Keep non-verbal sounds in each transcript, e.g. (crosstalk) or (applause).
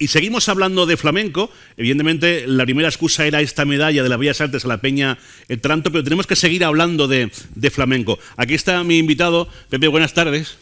Y seguimos hablando de flamenco. Evidentemente, la primera excusa era esta medalla de las Bellas Artes a la Peña El Tranto, pero tenemos que seguir hablando de, flamenco. Aquí está mi invitado, Pepe, buenas tardes.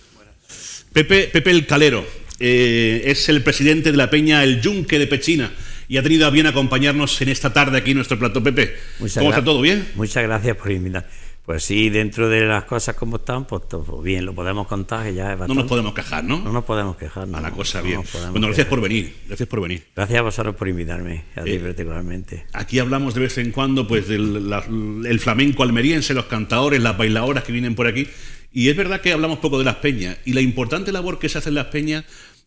Pepe, Pepe el Calero. Eh, es el presidente de la Peña El Yunque de Pechina y ha tenido a bien acompañarnos en esta tarde aquí en nuestro plato. Pepe, ¿cómo está todo? ¿Bien? Muchas gracias por invitarme. Pues sí, dentro de las cosas como están, pues, pues bien, lo podemos contar que ya es bastante. No nos podemos quejar, ¿no? No nos podemos quejar. No, a la cosa bien. bueno, gracias por venir, gracias por venir. Gracias a vosotros por invitarme, a ti eh, particularmente. Aquí hablamos de vez en cuando, pues, del flamenco almeriense, los cantadores, las bailadoras que vienen por aquí. Y es verdad que hablamos poco de las peñas y la importante labor que se hace en las peñas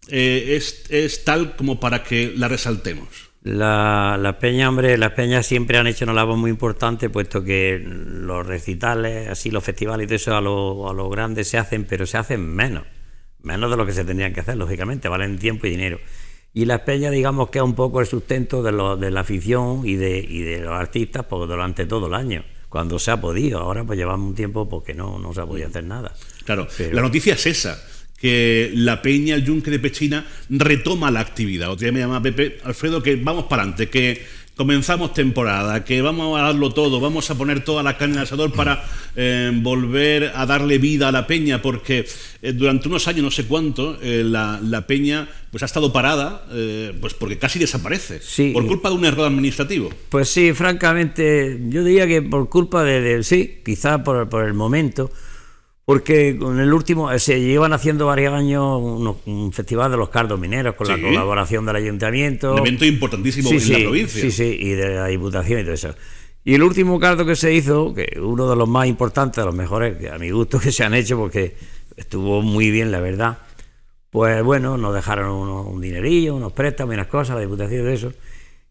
eh, es tal como para que la resaltemos. La, peña, las peñas siempre han hecho una labor muy importante, puesto que los recitales, así los festivales y todo eso a los a se hacen, pero se hacen menos, menos de lo que se tendrían que hacer, lógicamente, valen tiempo y dinero. Y las peñas, digamos que es un poco el sustento de, la afición y de, los artistas porque durante todo el año cuando se ha podido. Ahora pues llevamos un tiempo porque pues, no, no se ha podido mm. hacer nada. Claro, la noticia es esa que la Peña el Yunque de Pechina retoma la actividad. Otro día me llama Pepe Alfredo que vamos para adelante, que comenzamos temporada, que vamos a darlo todo, vamos a poner toda la carne al asador (clears throat) para eh, volver a darle vida a la peña, porque eh, durante unos años, no sé cuánto, eh, la, peña pues ha estado parada, pues porque casi desaparece, sí. por culpa de un error administrativo. Pues sí, francamente, yo diría que por culpa de, de sí, quizá por, por el momento, porque en el último eh, se llevan haciendo varios años un festival de los cardos mineros con la colaboración del ayuntamiento. Un evento importantísimo en la provincia. Sí, sí, y de la diputación y todo eso. Y el último cardo que se hizo, que uno de los más importantes, de los mejores, a mi gusto, que se han hecho, porque estuvo muy bien, la verdad. Pues bueno, nos dejaron un dinerillo, unos préstamos y unas cosas, la diputación y todo eso.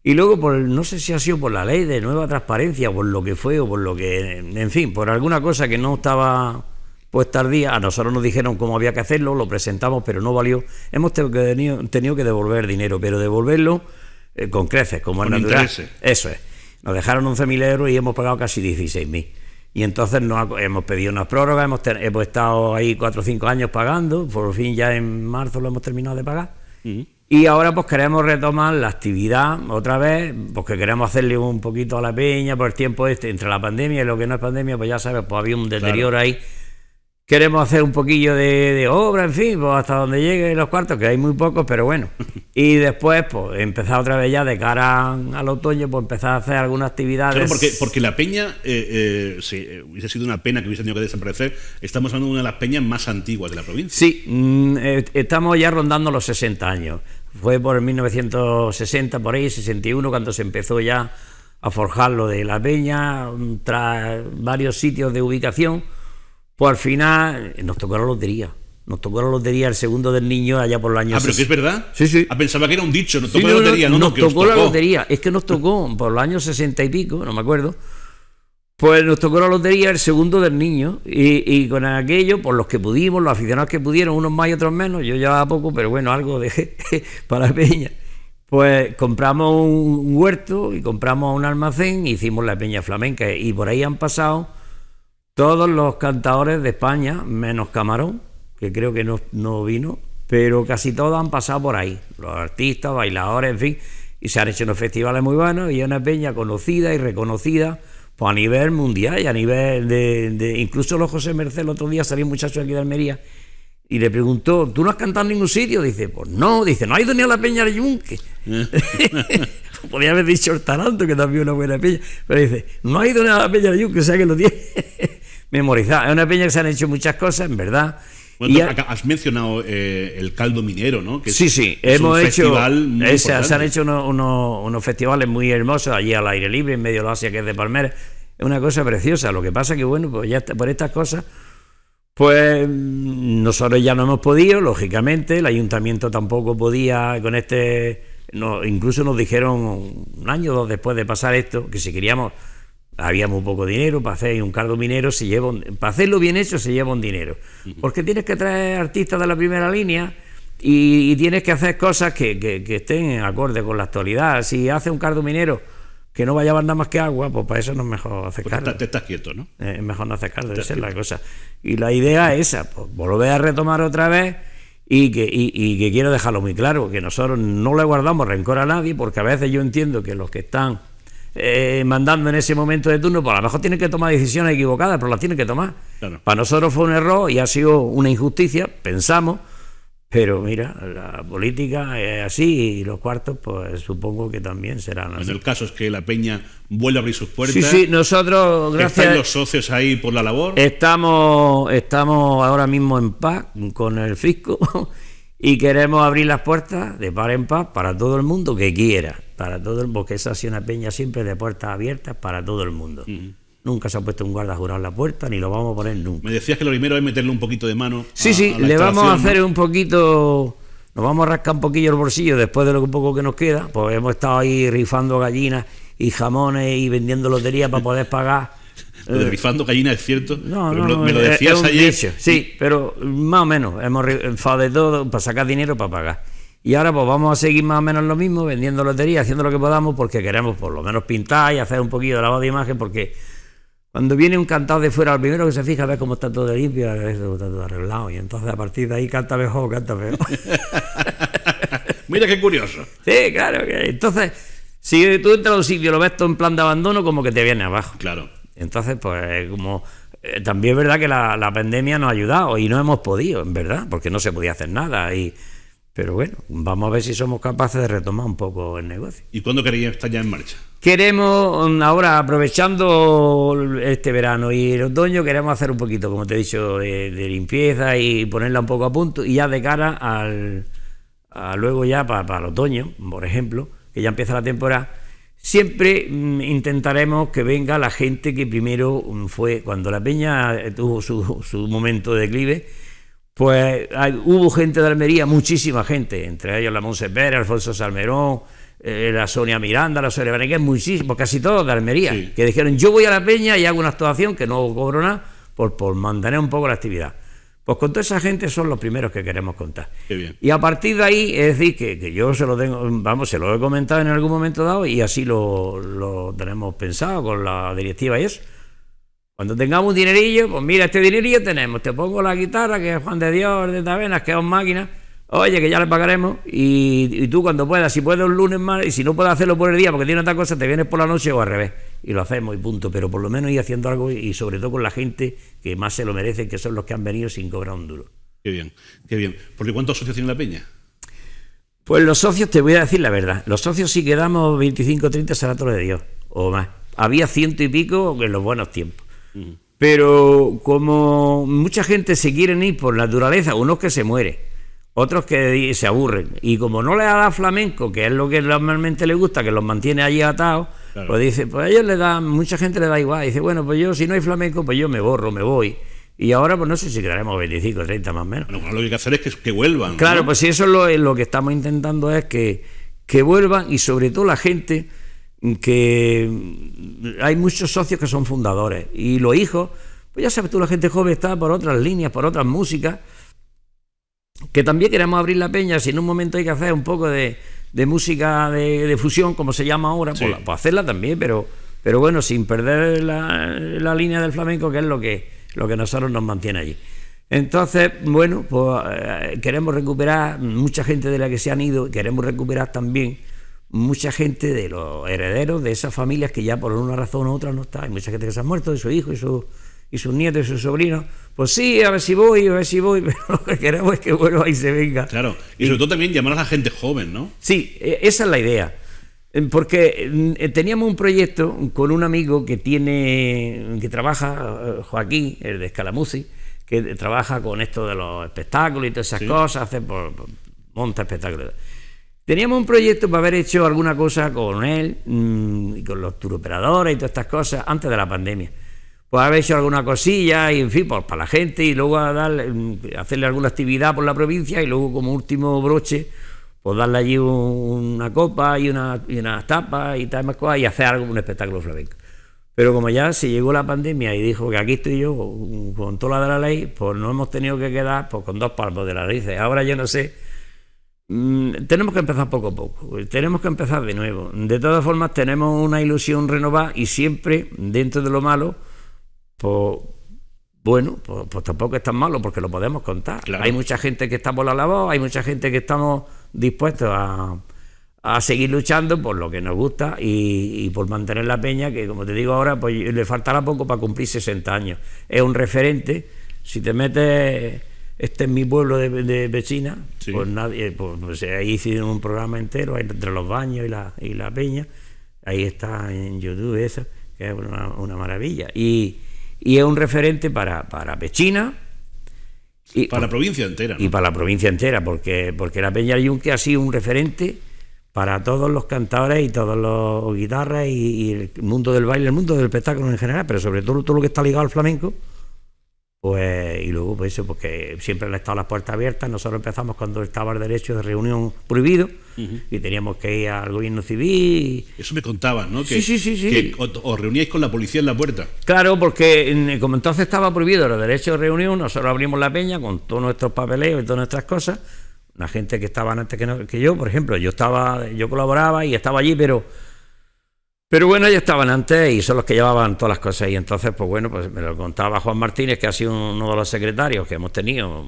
Y luego, por, no sé si ha sido por la ley de nueva transparencia, por lo que fue o por lo que. En fin, por alguna cosa que no estaba pues tardía, a nosotros nos dijeron cómo había que hacerlo, lo presentamos, pero no valió. Hemos tenido, que devolver dinero, pero devolverlo eh, con creces, como es natural. Eso es. Nos dejaron 11.000 euros y hemos pagado casi 16.000. Y entonces nos hemos pedido unas prórrogas, hemos, estado ahí 4 o 5 años pagando, por fin ya en marzo lo hemos terminado de pagar. Y ahora pues queremos retomar la actividad otra vez, porque pues queremos hacerle un poquito a la peña por el tiempo este, entre la pandemia y lo que no es pandemia, pues ya sabes, pues había un deterioro ahí queremos hacer un poquillo de, obra, en fin, pues, hasta donde lleguen los cuartos, que hay muy pocos, pero bueno. (laughs) Y después, pues empezar otra vez ya de cara al otoño, pues empezar a hacer algunas actividades. porque, porque la peña, eh, eh, eh, hubiese sido una pena que hubiese tenido que desaparecer. Estamos hablando de una de las peñas más antiguas de la provincia. Sí, mm, eh, estamos ya rondando los 60 años. Fue por 1960, por ahí, 61, cuando se empezó ya a forjar lo de la peña, mm, tras varios sitios de ubicación pues al final nos tocó la lotería. Nos tocó la lotería el segundo del niño allá por los años. Ah, pero es verdad. Sí, sí. Ah, pensaba que era un dicho, nos tocó la lotería, no, nos, tocó, la lotería. Es que nos tocó por los años sesenta y pico, no me acuerdo. Pues nos tocó la lotería el segundo del niño y, con aquello, por los que pudimos, los aficionados que pudieron, unos más y otros menos, yo llevaba poco, pero bueno, algo de (laughs) para la peña. Pues compramos un huerto y compramos un almacén, ...y hicimos la peña flamenca y por ahí han pasado todos los cantadores de España, menos Camarón, que creo que no, no vino, pero casi todos han pasado por ahí. Los artistas, bailadores, en fin. Y se han hecho unos festivales muy buenos y una peña conocida y reconocida pues a nivel mundial y a nivel de, Incluso los José Merced, otro día salió un muchacho aquí de Almería y le preguntó, ¿tú no has cantado en ningún sitio? Dice, pues no, dice, no ha ido ni a la peña de yunque. (laughs) Podría haber dicho el taranto, que también es una buena peña, pero dice, no ha ido ni a la peña de yunque, o sea que lo tiene... Memorizada. Es una peña que se han hecho muchas cosas, en verdad. has mencionado eh, el caldo minero, ¿no? Que sí, sí, hemos hecho. se han hecho unos, festivales muy hermosos allí al aire libre, en medio de la Asia, que es de palmer Es una cosa preciosa. Lo que pasa que, bueno, pues ya por estas cosas, pues mm, nosotros ya no hemos podido, lógicamente. El ayuntamiento tampoco podía con este. No, incluso nos dijeron un año o dos después de pasar esto que si queríamos había muy poco dinero, para hacer un caldo minero se lleva un, para hacerlo bien hecho se lleva un dinero. Porque tienes que traer artistas de la primera línea y, tienes que hacer cosas que, estén en acorde con la actualidad. Si hace un caldo minero que no vaya a más que agua, pues para eso no es mejor hacer pues Te, estás quieto, ¿no? Eh, es mejor no hacer caldo, esa es la cosa. Y la idea es esa, pues volver a retomar otra vez y que, y que quiero dejarlo muy claro, que nosotros no le guardamos rencor a nadie, porque a veces yo entiendo que los que están eh, mandando en ese momento de turno, pues a lo mejor tienen que tomar decisiones equivocadas, pero las tiene que tomar. Para nosotros fue un error y ha sido una injusticia, pensamos, pero mira, la política es así y los cuartos, pues supongo que también serán así. En el caso es que la Peña vuelve a abrir sus puertas. Sí, sí, nosotros, gracias. a los socios ahí por la labor? Estamos, estamos ahora mismo en paz con el fisco (laughs) y queremos abrir las puertas de par en par para todo el mundo que quiera para todo el porque esa ha sido una peña siempre de puertas abiertas para todo el mundo. Nunca se ha puesto un guarda a jurar la puerta, ni lo vamos a poner nunca. Me decías que lo primero es meterle un poquito de mano. Sí, sí, le vamos a hacer un poquito, nos vamos a rascar un poquillo el bolsillo después de lo que poco que nos queda, pues hemos estado ahí rifando gallinas y jamones y vendiendo lotería para poder pagar. (laughs) rifando gallinas es cierto, no, no, no, me lo decías ayer. sí, pero más o menos, hemos rifado de todo para sacar dinero para pagar. Y ahora pues vamos a seguir más o menos lo mismo, vendiendo lotería, haciendo lo que podamos, porque queremos por lo menos pintar y hacer un poquito de lavado de imagen, porque cuando viene un cantado de fuera, al primero que se fija ve cómo está todo limpio, a cómo está todo arreglado. Y entonces a partir de ahí canta mejor, canta peor. (laughs) Mira qué curioso. Sí, claro. Que, entonces, si tú entras a un sitio y lo ves todo en plan de abandono, como que te viene abajo. Claro. Entonces, pues como... Eh, también es verdad que la, la pandemia nos ha ayudado y no hemos podido, en verdad, porque no se podía hacer nada. Y, pero bueno, vamos a ver si somos capaces de retomar un poco el negocio. ¿Y cuándo queréis estar ya en marcha? Queremos, mm, ahora aprovechando este verano y el otoño, queremos hacer un poquito, como te he dicho, de, limpieza y ponerla un poco a punto. Y ya de cara al. luego ya para, el otoño, por ejemplo, que ya empieza la temporada, siempre mm, intentaremos que venga la gente que primero mm, fue, cuando la peña eh, tuvo su, su momento de declive pues hubo gente de Almería, muchísima gente, entre ellos la Monse Pérez, Alfonso Salmerón, eh, la Sonia Miranda, la Sonia Berenguer, muchísimos, casi todos de Almería, que dijeron yo voy a la peña y hago una actuación que no cobro nada por, por mantener un poco la actividad. Pues con toda esa gente son los primeros que queremos contar. Y a partir de ahí, es decir, que, yo se lo tengo, vamos, se lo he comentado en algún momento dado y así lo tenemos pensado con la directiva y eso. Cuando tengamos un dinerillo, pues mira, este dinerillo tenemos. Te pongo la guitarra, que es Juan de Dios, de Tavenas, que es máquina. Oye, que ya le pagaremos. Y, tú cuando puedas, si puedes un lunes más, y si no puedes hacerlo por el día porque tiene otra cosa, te vienes por la noche o al revés. Y lo hacemos y punto. Pero por lo menos ir haciendo algo y sobre todo con la gente que más se lo merece, que son los que han venido sin cobrar un duro. Qué bien, qué bien. ...por qué cuántos socios tiene la peña? Pues los socios, te voy a decir la verdad. Los socios si quedamos 25 30 será de Dios o más. Había ciento y pico en los buenos tiempos pero como mucha gente se quieren ir por naturaleza, unos que se mueren, otros que se aburren. Y como no le da flamenco, que es lo que normalmente le gusta, que los mantiene allí atados, pues dice, pues a ellos le da, mucha gente le da igual. Dice, bueno, pues yo si no hay flamenco, pues yo me borro, me voy. Y ahora, pues no sé si quedaremos 25, 30 más o menos. Pues lo que hay que hacer es que, vuelvan. Claro, pues si eso es lo, lo que estamos intentando es que, que vuelvan y sobre todo la gente que hay muchos socios que son fundadores y los hijos, pues ya sabes tú, la gente joven está por otras líneas, por otras músicas, que también queremos abrir la peña, si en un momento hay que hacer un poco de, música de, fusión, como se llama ahora, pues, pues, hacerla también, pero, pero bueno, sin perder la, línea del flamenco, que es lo que, lo que nosotros nos mantiene allí. Entonces, bueno, pues eh, queremos recuperar mucha gente de la que se han ido, queremos recuperar también mucha gente de los herederos de esas familias que ya por una razón u otra no está. Hay mucha gente que se ha muerto, de su hijo y su y sus nietos y sus sobrinos, pues sí, a ver si voy, a ver si voy, (laughs) pero lo que queremos es que vuelva y se venga. Claro, y sobre todo también llamar a la gente joven, ¿no? Sí, e, esa es la idea. Eh, porque mm, eh, teníamos un proyecto con un amigo que tiene, que trabaja, eh, Joaquín, el de Escalamuzi, que trabaja con esto de los espectáculos y todas esas cosas, hace monta espectáculos. Teníamos un proyecto para haber hecho alguna cosa con él mm, y con los turoperadores y todas estas cosas antes de la pandemia. Pues haber hecho alguna cosilla y en fin, pues, para la gente y luego a mm, hacerle alguna actividad por la provincia y luego como último broche, pues darle allí una copa y unas una tapa y tal más cosas y hacer algo, un espectáculo flamenco. Pero como ya se llegó la pandemia y dijo que aquí estoy yo con toda la de la ley, pues no hemos tenido que quedar pues, con dos palmos de la nariz. Ahora yo no sé Mm, tenemos que empezar poco a poco, tenemos que empezar de nuevo. De todas formas, tenemos una ilusión renovada y siempre, dentro de lo malo, pues bueno, pues, pues tampoco es tan malo porque lo podemos contar. Hay mucha gente que está por la labor hay mucha gente que estamos dispuestos a, seguir luchando por lo que nos gusta y, y, por mantener la peña, que como te digo ahora, pues le faltará poco para cumplir 60 años. Es un referente, si te metes este es mi pueblo de, de pues nadie, pues, ahí hicieron un programa entero entre los baños y la, y la peña, ahí está en YouTube eso, que es una, maravilla. Y, es un referente para, para Pechina. Y, para la provincia entera. Y para la provincia entera, porque, porque la Peña Yunque ha sido un referente para todos los cantadores y todos los guitarras y, y, el mundo del baile, el mundo del espectáculo en general, pero sobre todo todo lo que está ligado al flamenco pues, y luego, pues eso, porque siempre han estado las puertas abiertas. Nosotros empezamos cuando estaba el derecho de reunión prohibido y teníamos que ir al gobierno civil. Eso me contaban, ¿no? Que, sí, sí, sí. Que os reuníais con la policía en la puerta. Claro, porque como entonces estaba prohibido el derecho de reunión, nosotros abrimos la peña con todos nuestros papeleos y todas nuestras cosas. La gente que estaba antes que, que yo, por ejemplo, yo estaba, yo colaboraba y estaba allí, pero pero bueno, ellos estaban antes y son los que llevaban todas las cosas. Y entonces, pues bueno, pues me lo contaba Juan Martínez, que ha sido uno de los secretarios que hemos tenido,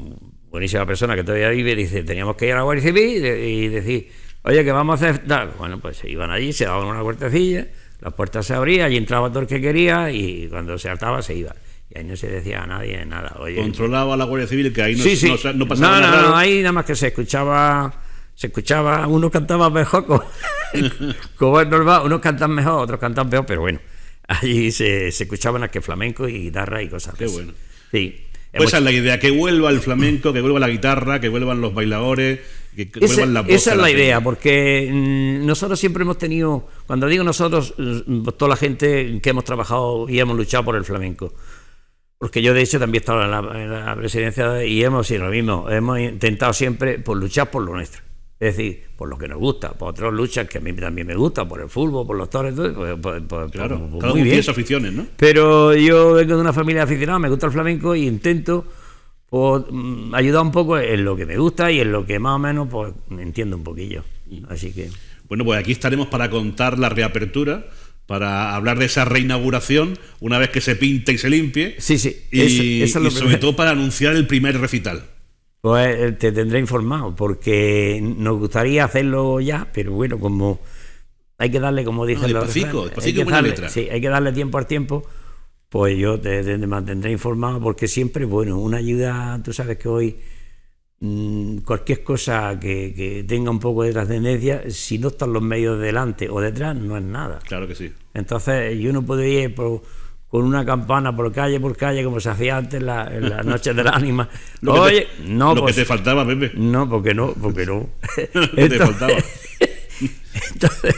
buenísima persona que todavía vive, dice, teníamos que ir a la Guardia Civil y decir, oye, ¿qué vamos a hacer tal. Bueno, pues se iban allí, se daban una puertecilla, las puertas se abría allí entraba todo el que quería y cuando se hartaba se iba. Y ahí no se decía a nadie nada. Controlaba la Guardia Civil, que ahí no, sí, sí. no, nada. No, no, ahí nada más que se escuchaba, se escuchaba, uno cantaba mejor. (laughs) como es normal, unos cantan mejor, otros cantan peor, pero bueno, allí se, escuchaban a que flamenco y guitarra y cosas. Qué bueno. Sí. Pues esa es la idea, que vuelva el flamenco, que vuelva la guitarra, que vuelvan los bailadores, que vuelvan las voces. Esa es la, idea, porque mm, nosotros siempre hemos tenido, cuando digo nosotros, mm, toda la gente que hemos trabajado y hemos luchado por el flamenco. Porque yo, de hecho, también he estado en la, en presidencia y hemos sido lo mismo. Hemos intentado siempre por pues, luchar por lo nuestro. Es decir, por lo que nos gusta, por otras luchas que a mí también me gusta, por el fútbol, por los torres, por, claro, cada aficiones, ¿no? Pero yo vengo de una familia aficionada me gusta el flamenco y intento pues, mm, ayudar un poco en lo que me gusta y en lo que más o menos pues entiendo un poquillo. Así que. Bueno, pues aquí estaremos para contar la reapertura para hablar de esa reinauguración una vez que se pinte y se limpie. Sí, sí. y sobre todo para anunciar el primer recital pues eh, te tendré informado, porque nos gustaría hacerlo ya, pero bueno, como hay que darle, como dicen los hay, que darle, hay que darle tiempo al tiempo, pues yo te, mantendré informado, porque siempre, bueno, una ayuda, tú sabes que hoy mm, cualquier cosa que, que, tenga un poco de trascendencia, si no están los medios delante o detrás, no es nada. Claro que sí. Entonces yo no puedo ir por con una campana por calle por calle, como se hacía antes en las la noche del ánima. (laughs) Oye, te, Lo que pues te faltaba, Pepe. No, porque no, porque no. (laughs) te faltaba. (laughs) entonces,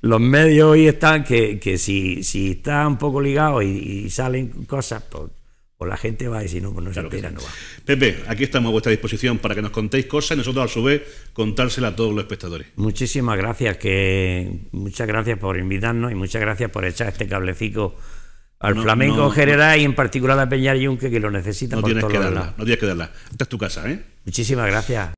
los medios hoy están que, que si, si está un poco ligado y, salen cosas, pues, pues la gente va y si no, pues no se espera, no va. Pepe, aquí estamos a vuestra disposición para que nos contéis cosas y nosotros a su vez contárselas a todos los espectadores. Muchísimas gracias, que muchas gracias por invitarnos y muchas gracias por echar este cablecito al flamenco en general y en particular a Peñar Yunque que lo necesita. no tienes que darla, No tienes que darla. Esta es tu casa, ¿eh? Muchísimas gracias.